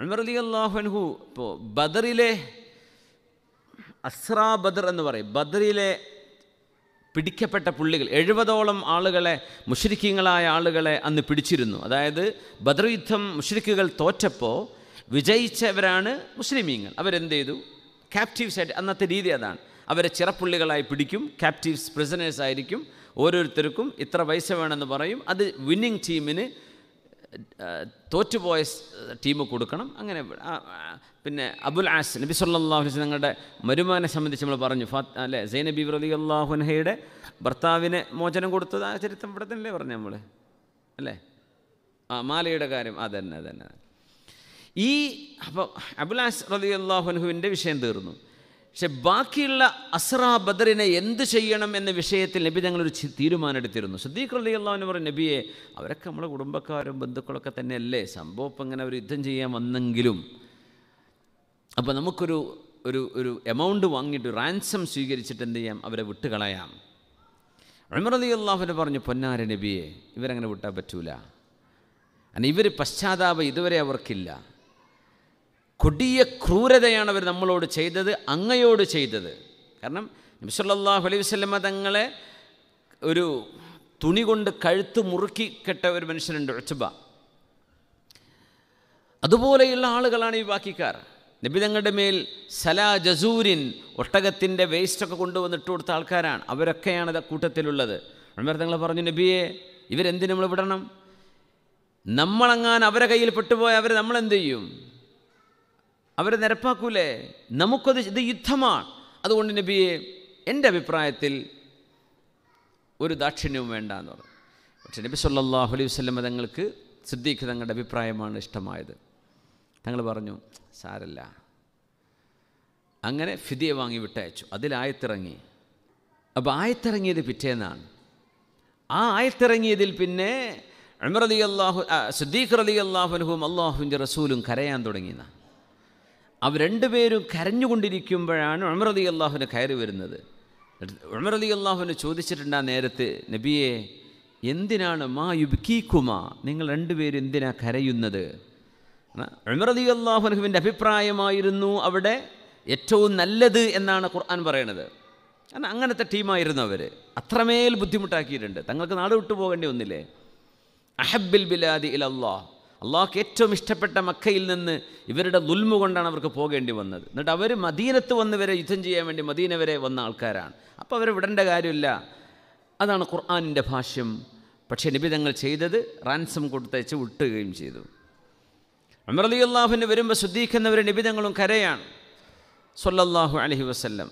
അൻവർ അലി അള്ളാഹുഹു ഇപ്പോൾ ബദറിലെ അസ്രാ ബദർ എന്ന് പറയും ബദറിലെ പിടിക്കപ്പെട്ട പുള്ളികൾ എഴുപതോളം ആളുകളെ മുഷരിക്കങ്ങളായ ആളുകളെ അന്ന് പിടിച്ചിരുന്നു അതായത് ബദർ യുദ്ധം മുഷരിക്കുകൾ തോറ്റപ്പോൾ വിജയിച്ചവരാണ് മുസ്ലിമീങ്ങൾ അവരെന്ത് ചെയ്തു ക്യാപ്റ്റീവ്സ് ആയിട്ട് അന്നത്തെ രീതി അതാണ് അവരെ ചിറപ്പുള്ളികളായി പിടിക്കും ക്യാപ്റ്റീവ്സ് പ്രിസനേഴ്സ് ആയിരിക്കും ഓരോരുത്തർക്കും ഇത്ര പൈസ വേണമെന്ന് പറയും അത് വിന്നിങ് ടീമിന് തോറ്റുപോയ ടീം കൊടുക്കണം അങ്ങനെ പിന്നെ അബുൽ ആസ് നബി സല്ലാഹു ഹുസൈൻ ഞങ്ങളുടെ മരുമാനെ സംബന്ധിച്ച് നമ്മൾ പറഞ്ഞു ഫാത്ത് അല്ലെ സൈനബി റതി അള്ളാഹുൻഹയുടെ ഭർത്താവിന് മോചനം കൊടുത്തത് ആ ചരിത്രം ഇവിടെ തന്നെയല്ലേ പറഞ്ഞു നമ്മൾ അല്ലേ ആ മാലയുടെ കാര്യം അതന്നെ അതന്നെ ഈ അപ്പം അബുൽ ആസ് റതി അള്ളാഹുൻഹുവിൻ്റെ വിഷയം തീർന്നു പക്ഷെ ബാക്കിയുള്ള അസ്ര ബദറിനെ എന്ത് ചെയ്യണം എന്ന വിഷയത്തിൽ നബി ഞങ്ങളൊരു എടുത്തിരുന്നു സദ്ദീഖ് അലി എന്ന് പറയുന്ന നബിയെ അവരൊക്കെ നമ്മളെ കുടുംബക്കാരും ബന്ധുക്കളൊക്കെ തന്നെയല്ലേ സംഭവം ഇപ്പം ഇങ്ങനെ ഒരു യുദ്ധം ചെയ്യാൻ വന്നെങ്കിലും അപ്പോൾ നമുക്കൊരു ഒരു ഒരു എമൗണ്ട് വാങ്ങിയിട്ട് റാൻസം സ്വീകരിച്ചിട്ട് എന്ത് ചെയ്യാം അവരെ വിട്ടുകളയാം ഉമർ അലി അള്ളാഹുവിനെ പറഞ്ഞു പൊന്നാര നബിയെ ഇവരങ്ങനെ വിട്ടാൽ പറ്റൂല കാരണം ഇവർ പശ്ചാത്താപം ഇതുവരെ അവർക്കില്ല കൊടിയ ക്രൂരതയാണ് അവർ നമ്മളോട് ചെയ്തത് അങ്ങയോട് ചെയ്തത് കാരണം നബിസല്ലാഹു അലൈഹി വസ്ലമ തങ്ങളെ ഒരു തുണി കൊണ്ട് കഴുത്ത് മുറുക്കി കെട്ട ഒരു മനുഷ്യനുണ്ട് ഒച്ചബ അതുപോലെയുള്ള ആളുകളാണ് ഈ ബാക്കിക്കാർ നബിതങ്ങളുടെ മേൽ സലാ ജസൂരിൻ ഒട്ടകത്തിൻ്റെ വേസ്റ്റൊക്കെ കൊണ്ടുവന്ന് ഇട്ട് കൊടുത്ത ആൾക്കാരാണ് അവരൊക്കെയാണ് കൂട്ടത്തിലുള്ളത് ഉൾമർ തങ്ങൾ പറഞ്ഞു നബിയെ ഇവരെന്തിനു നമ്മൾ വിടണം നമ്മളങ്ങാൻ അവരെ കയ്യിൽ പെട്ടുപോയാൽ അവർ നമ്മളെന്ത് ചെയ്യും അവരെ നിരപ്പാക്കൂലേ നമുക്കത് ഇത് യുദ്ധമാണ് അതുകൊണ്ട് നബിയെ എൻ്റെ അഭിപ്രായത്തിൽ ഒരു ദാക്ഷിണ്യവും വേണ്ട എന്ന് പറഞ്ഞു പക്ഷേ നബി സല്ലാഹു അലൈഹി വസ്ലം തങ്ങൾക്ക് സിദ്ദീഖ് തങ്ങളുടെ അഭിപ്രായമാണ് ഇഷ്ടമായത് തങ്ങൾ പറഞ്ഞു സാരല്ല അങ്ങനെ ഫിതിയെ വാങ്ങി വിട്ടയച്ചു അതിൽ അപ്പോൾ ആയത്തിറങ്ങിയത് പിറ്റേന്നാണ് ആ ആയത്തിറങ്ങിയതിൽ പിന്നെ അമർ അലി അള്ളാഹു സിദ്ദീഖ് അലി അള്ളാഹുനഹും അള്ളാഹുവിൻ്റെ റസൂലും കരയാൻ തുടങ്ങിയതാണ് അവർ രണ്ടുപേരും കരഞ്ഞുകൊണ്ടിരിക്കുമ്പോഴാണ് ഉമറലി അള്ളാഹുവിന് കയറി വരുന്നത് ഉമറലി അള്ളാഹുവിനെ ചോദിച്ചിട്ടുണ്ട് ആ നേരത്ത് നബിയെ എന്തിനാണ് മാ യുബിക്കീക്കുമ നിങ്ങൾ രണ്ടുപേരും എന്തിനാ കരയുന്നത് ഉമറലി അള്ളാഹുനഹുവിൻ്റെ അഭിപ്രായമായിരുന്നു അവിടെ ഏറ്റവും നല്ലത് എന്നാണ് ഖുർആൻ പറയണത് കാരണം അങ്ങനത്തെ ടീമായിരുന്നു അവർ അത്രമേൽ ബുദ്ധിമുട്ടാക്കിയിട്ടുണ്ട് തങ്ങൾക്ക് നാട് വിട്ടു പോകേണ്ടി വന്നില്ലേ അഹബിൽ ബിലാദി ഇൽ അള്ളാഹ്ക്ക് ഏറ്റവും ഇഷ്ടപ്പെട്ട മക്കയിൽ നിന്ന് ഇവരുടെ ദുൽമു കൊണ്ടാണ് അവർക്ക് പോകേണ്ടി വന്നത് എന്നിട്ട് അവർ മദീനത്ത് വന്ന് വരെ യുദ്ധം ചെയ്യാൻ വേണ്ടി മദീന വരെ വന്ന ആൾക്കാരാണ് അപ്പോൾ അവർ വിടേണ്ട കാര്യമില്ല അതാണ് ഖുർആാനിൻ്റെ ഭാഷ്യം പക്ഷേ നിബിതങ്ങൾ ചെയ്തത് റാൻസം കൊടുത്തയച്ച് വിട്ടുകയും ചെയ്തു അമർ അലി അള്ളാഹുവിന് വരുമ്പോൾ ശുദ്ധീക്കുന്നവരും നിബിതങ്ങളും കരയാണ് സൊല്ലാഹു അലഹി വസ്ല്ലം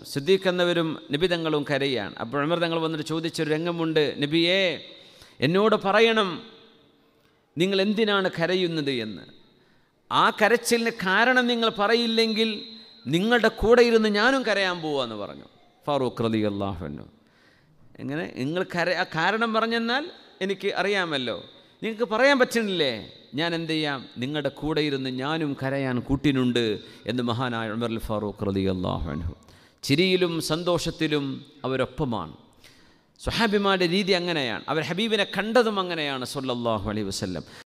എന്നവരും നിബിതങ്ങളും കരയാണ് അപ്പോൾ അമൃതങ്ങൾ വന്നിട്ട് ചോദിച്ചൊരു രംഗമുണ്ട് നബിയേ എന്നോട് പറയണം നിങ്ങൾ എന്തിനാണ് കരയുന്നത് എന്ന് ആ കരച്ചിലിന് കാരണം നിങ്ങൾ പറയില്ലെങ്കിൽ നിങ്ങളുടെ കൂടെ ഇരുന്ന് ഞാനും കരയാൻ പോവാന്ന് പറഞ്ഞു ഫാറൂഖ് റലി അള്ളാഹുനു എങ്ങനെ നിങ്ങൾ കര കാരണം പറഞ്ഞെന്നാൽ എനിക്ക് അറിയാമല്ലോ നിങ്ങൾക്ക് പറയാൻ പറ്റണില്ലേ ഞാൻ എന്ത് ചെയ്യാം നിങ്ങളുടെ കൂടെ ഇരുന്ന് ഞാനും കരയാൻ കൂട്ടിനുണ്ട് എന്ന് മഹാനായ ഉമർ ഫാറൂഖ് റലി അള്ളാഹുനു ചിരിയിലും സന്തോഷത്തിലും അവരൊപ്പമാണ് സുഹാബിമാരുടെ രീതി അങ്ങനെയാണ് അവർ ഹബീബിനെ കണ്ടതും അങ്ങനെയാണ് സൊല്ലാഹു അലൈ വസ്ല്ലം